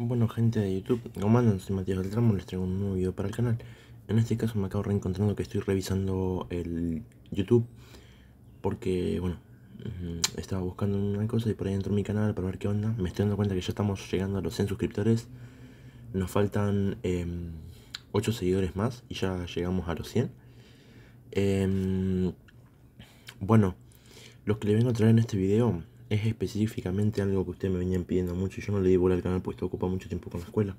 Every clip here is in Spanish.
Bueno gente de YouTube, como andan? Soy Matías del Tramo, les traigo un nuevo video para el canal En este caso me acabo reencontrando que estoy revisando el YouTube Porque, bueno, mm, estaba buscando una cosa y por ahí entró mi canal para ver qué onda Me estoy dando cuenta que ya estamos llegando a los 100 suscriptores Nos faltan 8 em, seguidores más y ya llegamos a los 100 em, Bueno, los que le vengo a traer en este video es específicamente algo que ustedes me venían pidiendo mucho y yo no le di bola al canal puesto ocupa mucho tiempo con la escuela.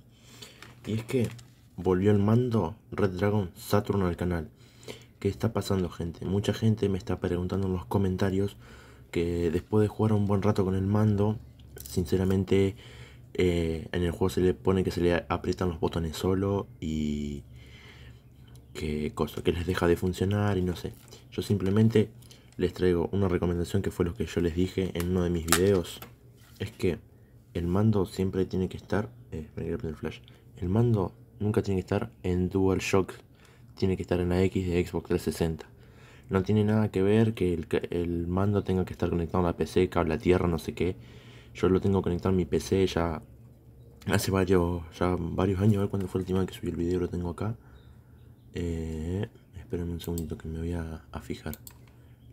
Y es que volvió el mando Red Dragon Saturn al canal. ¿Qué está pasando gente? Mucha gente me está preguntando en los comentarios que después de jugar un buen rato con el mando, sinceramente eh, en el juego se le pone que se le aprietan los botones solo y que cosa, que les deja de funcionar y no sé. Yo simplemente les traigo una recomendación que fue lo que yo les dije en uno de mis videos. Es que el mando siempre tiene que estar... el eh, flash. El mando nunca tiene que estar en DualShock. Tiene que estar en la X de Xbox 360. No tiene nada que ver que el, mando tenga que estar conectado a la PC, cable a tierra, no sé qué. Yo lo tengo conectado a mi PC ya hace varios, ya varios años. A ver cuándo fue la última vez que subí el video, lo tengo acá. Eh, espérenme un segundito que me voy a fijar.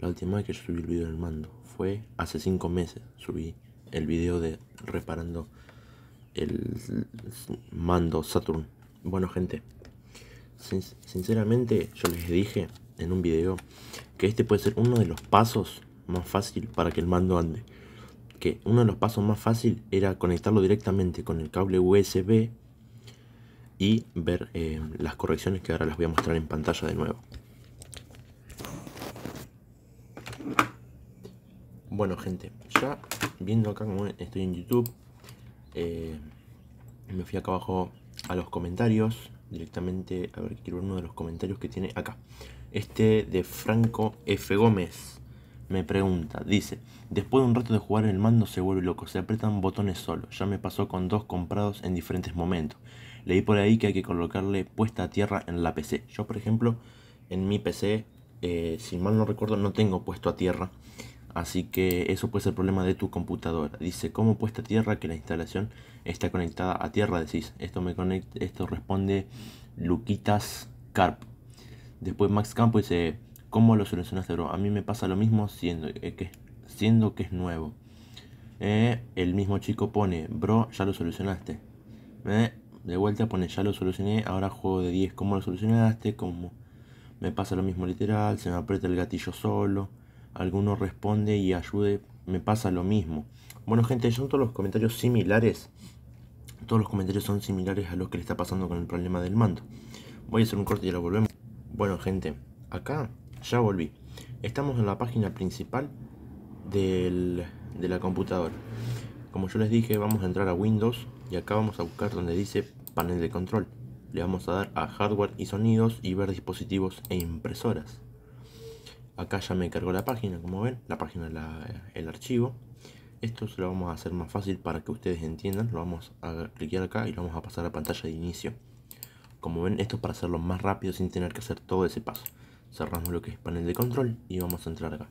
La última vez que yo subí el video del mando fue hace 5 meses. Subí el video de reparando el mando Saturn. Bueno, gente, sinceramente yo les dije en un video que este puede ser uno de los pasos más fácil para que el mando ande. Que uno de los pasos más fácil era conectarlo directamente con el cable USB y ver eh, las correcciones que ahora las voy a mostrar en pantalla de nuevo. Bueno, gente, ya viendo acá como estoy en YouTube, eh, me fui acá abajo a los comentarios, directamente, a ver, quiero ver uno de los comentarios que tiene acá. Este de Franco F. Gómez me pregunta, dice, después de un rato de jugar el mando se vuelve loco, se apretan botones solo, ya me pasó con dos comprados en diferentes momentos. Leí por ahí que hay que colocarle puesta a tierra en la PC. Yo, por ejemplo, en mi PC, eh, si mal no recuerdo, no tengo puesto a tierra. Así que eso puede ser problema de tu computadora. Dice, ¿cómo puesta tierra que la instalación está conectada a tierra? Decís, esto me conecta, esto responde Luquitas Carp. Después Max Campo dice, ¿cómo lo solucionaste, bro? A mí me pasa lo mismo siendo, eh, que, siendo que es nuevo. Eh, el mismo chico pone, bro, ya lo solucionaste. Eh, de vuelta pone, ya lo solucioné, ahora juego de 10, ¿cómo lo solucionaste? ¿Cómo? Me pasa lo mismo literal, se me aprieta el gatillo solo alguno responde y ayude, me pasa lo mismo. Bueno gente, son todos los comentarios similares. Todos los comentarios son similares a los que le está pasando con el problema del mando. Voy a hacer un corte y ya lo volvemos. Bueno gente, acá ya volví. Estamos en la página principal de la computadora. Como yo les dije, vamos a entrar a Windows y acá vamos a buscar donde dice panel de control. Le vamos a dar a hardware y sonidos y ver dispositivos e impresoras. Acá ya me cargó la página, como ven, la página, la, el archivo. Esto se lo vamos a hacer más fácil para que ustedes entiendan. Lo vamos a cliquear acá y lo vamos a pasar a pantalla de inicio. Como ven, esto es para hacerlo más rápido sin tener que hacer todo ese paso. Cerramos lo que es panel de control y vamos a entrar acá.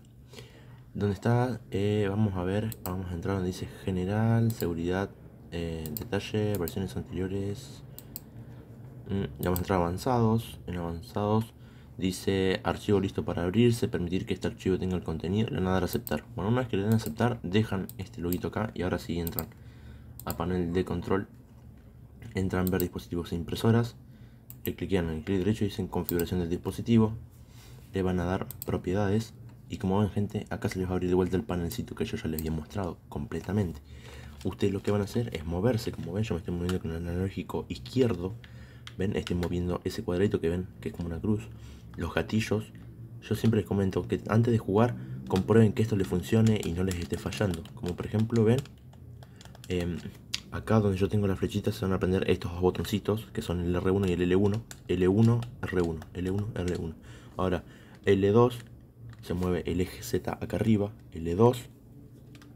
Donde está, eh, vamos a ver, vamos a entrar donde dice general, seguridad, eh, detalle, versiones anteriores. Mm, ya vamos a entrar a avanzados. En avanzados Dice archivo listo para abrirse, permitir que este archivo tenga el contenido, le van a dar a aceptar. Bueno, una vez que le den a aceptar, dejan este loguito acá y ahora sí entran a panel de control. Entran a ver dispositivos e impresoras, le cliquean en el clic derecho y dicen configuración del dispositivo. Le van a dar propiedades y como ven gente, acá se les va a abrir de vuelta el panelcito que yo ya les había mostrado completamente. Ustedes lo que van a hacer es moverse, como ven yo me estoy moviendo con el analógico izquierdo. Ven, estoy moviendo ese cuadrito que ven, que es como una cruz los gatillos, yo siempre les comento que antes de jugar comprueben que esto les funcione y no les esté fallando. Como por ejemplo, ven, em, acá donde yo tengo las flechitas se van a prender estos dos botoncitos que son el R1 y el L1. L1, R1, L1, R1. Ahora, L2 se mueve el eje Z acá arriba, L2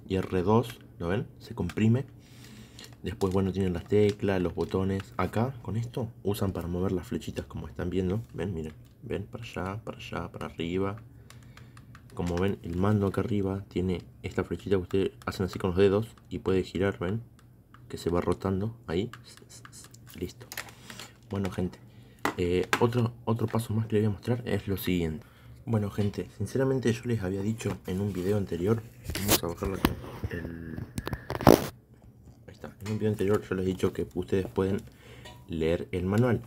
y R2, ¿lo ven? Se comprime. Después, bueno, tienen las teclas, los botones. Acá, con esto, usan para mover las flechitas como están viendo. Ven, miren ven para allá, para allá, para arriba. Como ven, el mando acá arriba tiene esta flechita que ustedes hacen así con los dedos y puede girar, ven, que se va rotando ahí. Listo. Bueno, gente, eh, otro, otro paso más que les voy a mostrar es lo siguiente. Bueno, gente, sinceramente yo les había dicho en un video anterior, vamos a bajarlo aquí. Ahí está, en un video anterior yo les he dicho que ustedes pueden leer el manual.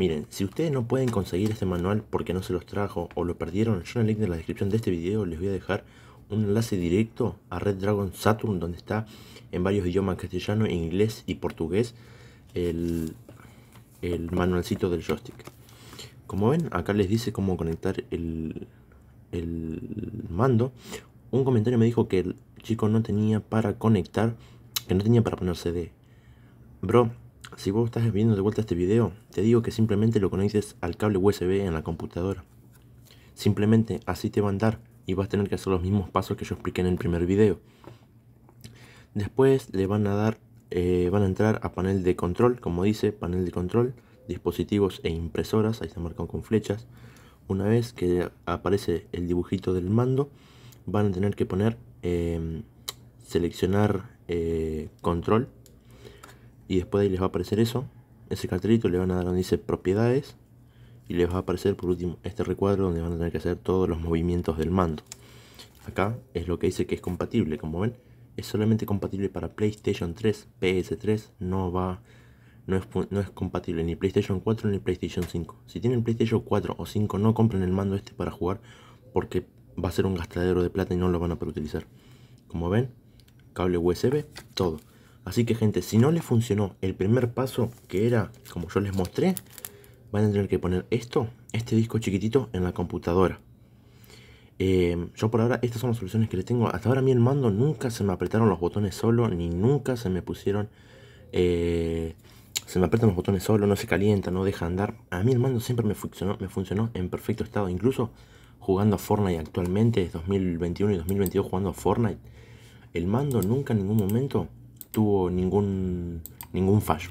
Miren, si ustedes no pueden conseguir este manual porque no se los trajo o lo perdieron, yo en el link de la descripción de este video les voy a dejar un enlace directo a Red Dragon Saturn donde está en varios idiomas castellano, inglés y portugués el, manualcito del joystick. Como ven, acá les dice cómo conectar el, el mando. Un comentario me dijo que el chico no tenía para conectar, que no tenía para poner CD. Bro, si vos estás viendo de vuelta este video, te digo que simplemente lo conectes al cable USB en la computadora. Simplemente así te va a andar y vas a tener que hacer los mismos pasos que yo expliqué en el primer video. Después le van a dar, eh, van a entrar a panel de control, como dice, panel de control, dispositivos e impresoras, ahí está marcado con flechas. Una vez que aparece el dibujito del mando, van a tener que poner, em, seleccionar eh, control y después de ahí les va a aparecer eso, ese cartelito, le van a dar donde dice propiedades y les va a aparecer por último este recuadro donde van a tener que hacer todos los movimientos del mando. Acá es lo que dice que es compatible, como ven, es solamente compatible para PlayStation 3, PS3, no va no es, no es compatible ni PlayStation 4 ni PlayStation 5. Si tienen PlayStation 4 o 5 no compren el mando este para jugar porque va a ser un gastadero de plata y no lo van a poder utilizar. Como ven, cable USB, todo. Así que gente, si no les funcionó el primer paso, que era como yo les mostré, van a tener que poner esto, este disco chiquitito, en la computadora. Eh, yo por ahora estas son las soluciones que les tengo. Hasta ahora a mí el mando nunca se me apretaron los botones solo, ni nunca se me pusieron... Eh, se me apretan los botones solo, no se calienta, no deja andar. A mí el mando siempre me funcionó, me funcionó en perfecto estado. Incluso jugando a Fortnite actualmente, es 2021 y 2022 jugando a Fortnite, el mando nunca en ningún momento tuvo ningún, ningún fallo.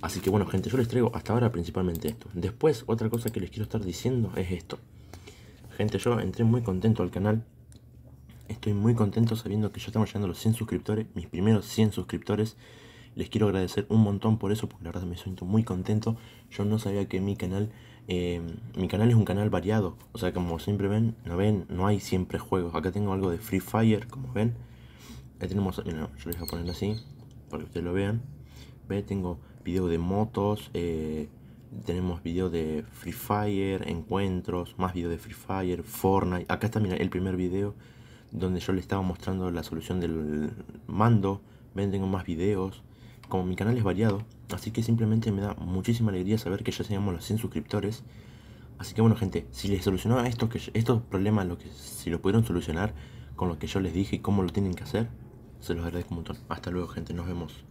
Así que bueno gente, yo les traigo hasta ahora principalmente esto. Después otra cosa que les quiero estar diciendo es esto. Gente, yo entré muy contento al canal. Estoy muy contento sabiendo que ya estamos llegando a los 100 suscriptores, mis primeros 100 suscriptores. Les quiero agradecer un montón por eso, porque la verdad me siento muy contento. Yo no sabía que mi canal, eh, mi canal es un canal variado. O sea, como siempre ven, no ven, no hay siempre juegos. Acá tengo algo de Free Fire, como ven. Ahí tenemos, yo les voy a poner así, para que ustedes lo vean. Ve, tengo video de motos, eh, tenemos video de Free Fire, encuentros, más video de Free Fire, Fortnite. Acá está, mira, el primer video donde yo les estaba mostrando la solución del mando. Ven, tengo más videos. Como mi canal es variado, así que simplemente me da muchísima alegría saber que ya seamos los 100 suscriptores. Así que bueno gente, si les solucionó estos, estos problemas, lo que, si lo pudieron solucionar con lo que yo les dije y cómo lo tienen que hacer, se los agradezco un montón. Hasta luego gente, nos vemos.